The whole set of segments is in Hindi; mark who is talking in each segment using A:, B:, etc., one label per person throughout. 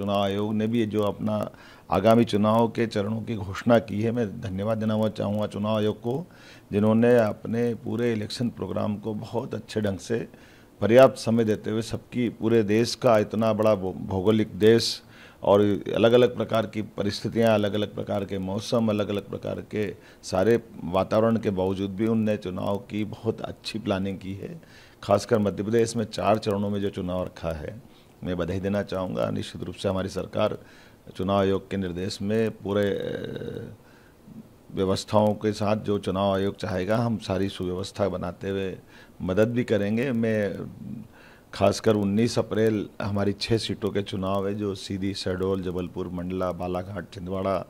A: चुनाव आयोग ने भी जो अपना आगामी चुनाव के चरणों की घोषणा की है मैं धन्यवाद देना चाहूँगा चुनाव आयोग को जिन्होंने अपने पूरे इलेक्शन प्रोग्राम को बहुत अच्छे ढंग से पर्याप्त समय देते हुए सबकी पूरे देश का इतना बड़ा भौगोलिक देश और अलग अलग प्रकार की परिस्थितियां अलग अलग प्रकार के मौसम अलग अलग प्रकार के सारे वातावरण के बावजूद भी उनने चुनाव की बहुत अच्छी प्लानिंग की है खासकर मध्य प्रदेश में चार चरणों में जो चुनाव रखा है मैं बधाई देना चाहूँगा निश्चित रूप से हमारी सरकार चुनाव आयोग के निर्देश में पूरे व्यवस्थाओं के साथ जो चुनाव आयोग चाहेगा हम सारी सुव्यवस्था बनाते हुए मदद भी करेंगे मैं खासकर 19 अप्रैल हमारी छः सीटों के चुनाव है जो सीधी शहडोल जबलपुर मंडला बालाघाट छिंदवाड़ा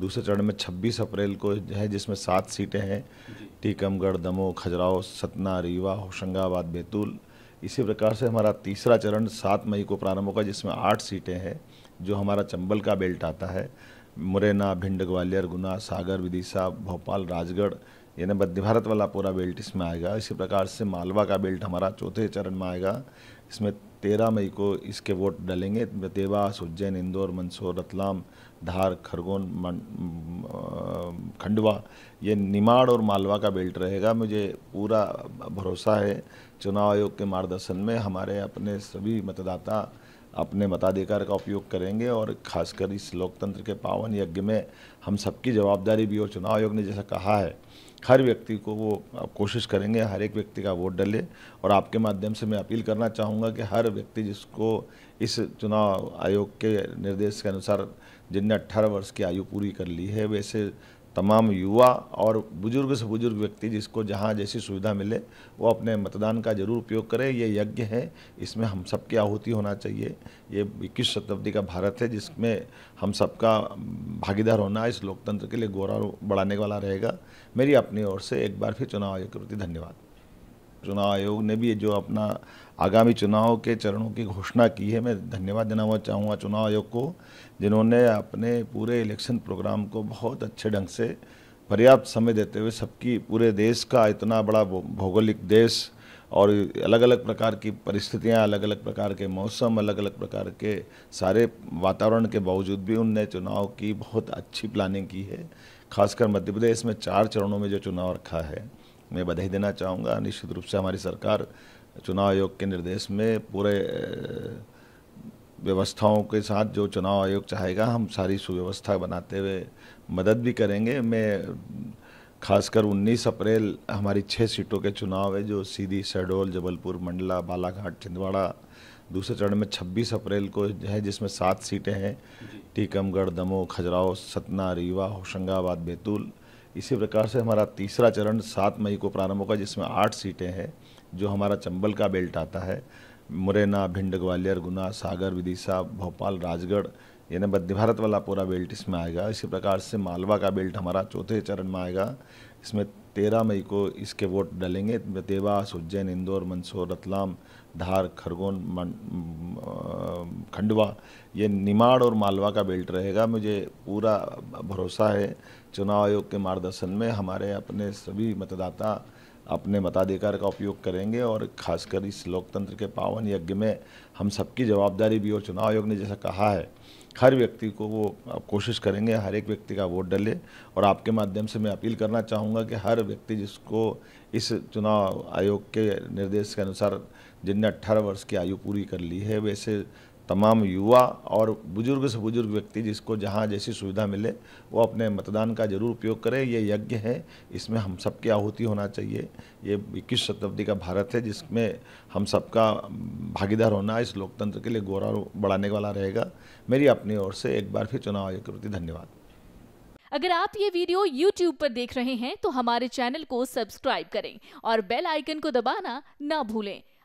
A: दूसरे चरण में 26 अप्रैल को है जिसमें सात सीटें हैं टीकमगढ़ दमोह खजुराहो सतना रीवा होशंगाबाद बैतूल इसी प्रकार से हमारा तीसरा चरण सात मई को प्रारंभ होगा जिसमें आठ सीटें हैं जो हमारा चंबल का बेल्ट आता है मुरैना भिंड ग्वालियर गुना सागर विदिशा भोपाल राजगढ़ यानी मध्य भारत वाला पूरा बेल्ट इसमें आएगा इसी प्रकार से मालवा का बेल्ट हमारा चौथे चरण में आएगा इसमें तेरह मई को इसके वोट डालेंगे देवास उज्जैन इंदौर मंदसौर रतलाम धार खरगोन खंडवा ये निमाड़ और मालवा का बेल्ट रहेगा मुझे पूरा भरोसा है चुनाव आयोग के मार्गदर्शन में हमारे अपने सभी मतदाता अपने मताधिकार का उपयोग करेंगे और खासकर इस लोकतंत्र के पावन यज्ञ में हम सबकी जवाबदारी भी और चुनाव आयोग ने जैसा कहा है हर व्यक्ति को वो कोशिश करेंगे हर एक व्यक्ति का वोट डले और आपके माध्यम से मैं अपील करना चाहूँगा कि हर व्यक्ति जिसको इस चुनाव आयोग के निर्देश के अनुसार जिनने अट्ठारह वर्ष की आयु पूरी कर ली है वैसे तमाम युवा और बुजुर्ग से बुजुर्ग व्यक्ति जिसको जहाँ जैसी सुविधा मिले वो अपने मतदान का जरूर उपयोग करें ये यज्ञ है इसमें हम सबकी आहूति होना चाहिए ये इक्कीस शताब्दी का भारत है जिसमें हम सबका भागीदार होना इस लोकतंत्र के लिए गौरव बढ़ाने वाला रहेगा मेरी अपनी ओर से एक बार फिर चुनाव आयोग के प्रति धन्यवाद चुनाव आयोग ने भी जो अपना आगामी चुनाव के चरणों की घोषणा की है मैं धन्यवाद देना चाहूँगा चुनाव आयोग को जिन्होंने अपने पूरे इलेक्शन प्रोग्राम को बहुत अच्छे ढंग से पर्याप्त समय देते हुए सबकी पूरे देश का इतना बड़ा भौगोलिक देश और अलग अलग प्रकार की परिस्थितियां अलग अलग प्रकार के मौसम अलग अलग प्रकार के सारे वातावरण के बावजूद भी उनने चुनाव की बहुत अच्छी प्लानिंग की है खासकर मध्य प्रदेश में चार चरणों में जो चुनाव रखा है मैं बधाई देना चाहूँगा निश्चित रूप से हमारी सरकार चुनाव आयोग के निर्देश में पूरे व्यवस्थाओं के साथ जो चुनाव आयोग चाहेगा हम सारी सुव्यवस्था बनाते हुए मदद भी करेंगे मैं खासकर 19 अप्रैल हमारी छः सीटों के चुनाव है जो सीधी शहडोल जबलपुर मंडला बालाघाट छिंदवाड़ा दूसरे चरण में 26 अप्रैल को है जिसमें सात सीटें हैं टीकमगढ़ दमोह खजुराहो सतना रीवा होशंगाबाद बैतूल इसी प्रकार से हमारा तीसरा चरण सात मई को प्रारंभ होगा जिसमें आठ सीटें हैं जो हमारा चंबल का बेल्ट आता है मुरैना भिंड ग्वालियर गुना सागर विदिशा भोपाल राजगढ़ यानी मध्य भारत वाला पूरा बेल्ट इसमें आएगा इसी प्रकार से मालवा का बेल्ट हमारा चौथे चरण में आएगा इसमें तेरह मई को इसके वोट डालेंगे देवास उज्जैन इंदौर मंदसौर रतलाम धार खरगोन खंडवा ये निमाड़ और मालवा का बेल्ट रहेगा मुझे पूरा भरोसा है चुनाव आयोग के मार्गदर्शन में हमारे अपने सभी मतदाता अपने मताधिकार का उपयोग करेंगे और खासकर इस लोकतंत्र के पावन यज्ञ में हम सबकी जवाबदारी भी और चुनाव आयोग ने जैसा कहा है हर व्यक्ति को वो आप कोशिश करेंगे हर एक व्यक्ति का वोट डले और आपके माध्यम से मैं अपील करना चाहूँगा कि हर व्यक्ति जिसको इस चुनाव आयोग के निर्देश के अनुसार जिनने अट्ठारह वर्ष की आयु पूरी कर ली है वैसे तमाम युवा और बुजुर्ग से बुजुर्ग व्यक्ति जिसको जहाँ जैसी सुविधा मिले वो अपने मतदान का जरूर उपयोग करें ये यज्ञ है इसमें हम सबकी आहूति होना चाहिए ये इक्कीस शताब्दी का भारत है जिसमें हम सबका भागीदार होना इस लोकतंत्र के लिए गौरव बढ़ाने वाला रहेगा मेरी अपनी ओर से एक बार फिर चुनाव आयोग के प्रति धन्यवाद अगर आप ये वीडियो YouTube पर देख रहे हैं तो हमारे चैनल को सब्सक्राइब करें और बेल आइकन को दबाना ना भूलें